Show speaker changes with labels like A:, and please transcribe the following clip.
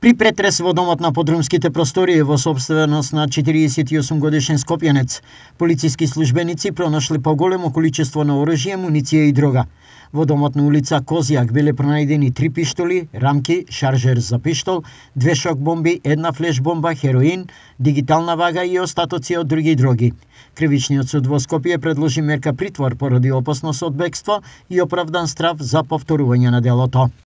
A: При претрес во домот на подрумските простории во собственост на 48 годишен скопјанец, полициски службеници пронашли поголемо количество на оружје, муниција и дрога. Во домот на улица Козјак биле пронајдени три пиштоли, рамки, шаржер за пиштол, две шок бомби, една флеш бомба, хероин, дигитална вага и остатоци од други дроги. Кривичниот суд во Скопје предложи мерка притвор поради опасност од бегство и оправдан страф за повторување на делото.